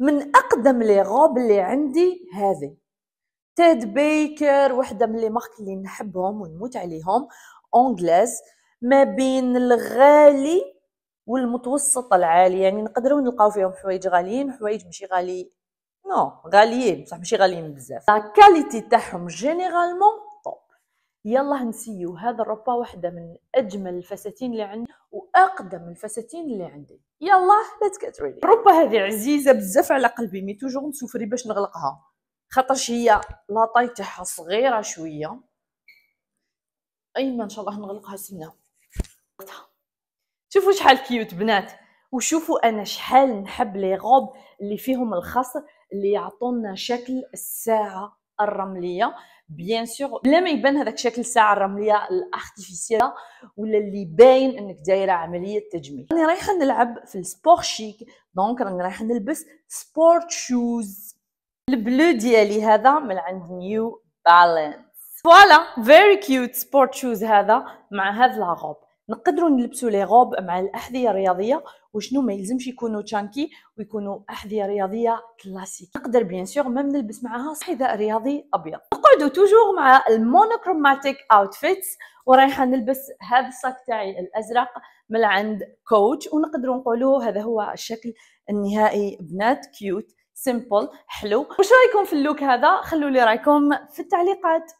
من اقدم لي غوب اللي عندي هذه تيد بيكر وحده من لي مارك اللي نحبهم ونموت عليهم اونغلاز ما بين الغالي والمتوسط العالي يعني نقدروا نلقاو فيهم حوايج غاليين وحوايج ماشي غالي نو غاليين بصح ماشي غاليين بزاف لا كاليتي تاعهم جينيرالمون يلا نسيو هذا الربا واحدة من أجمل الفساتين اللي عندي وأقدم الفساتين اللي عندي يلا ليتس جيت ريدي الربا هذه عزيزة بزاف على قلبي مي توجور نسوفري باش نغلقها خاطرش هي لا طاي تاعها صغيرة شوية أيما إن شاء الله نغلقها سنة شوفوا شحال كيوت بنات وشوفوا انا شحال نحب لي غوب اللي فيهم الخصر اللي يعطونا شكل الساعه الرمليه بيان سور بلا ما يبان هذاك شكل الساعه الرمليه الارتيفيسيال ولا اللي باين انك دايره عمليه تجميل راني رايحه نلعب في السبور شيك دونك راني رايحه نلبس سبورت شوز البلو ديالي هذا من عند نيو بالانس فوالا فيري كيوت سبورت شوز هذا مع هذا لا نقدروا نلبسوا لي غوب مع الاحذيه الرياضيه وشنو ما يلزمش يكونوا تشانكي ويكونوا احذيه رياضيه كلاسيك نقدر بيان سور ميم نلبس معاها حذاء رياضي ابيض نقعدوا توجور مع المونوكروماتيك اوتفيتس ورايحه نلبس هذا الصاك تاعي الازرق من عند كوتش ونقدروا نقولوا هذا هو الشكل النهائي بنات كيوت سيمبل حلو وش رايكم في اللوك هذا خلوا لي رايكم في التعليقات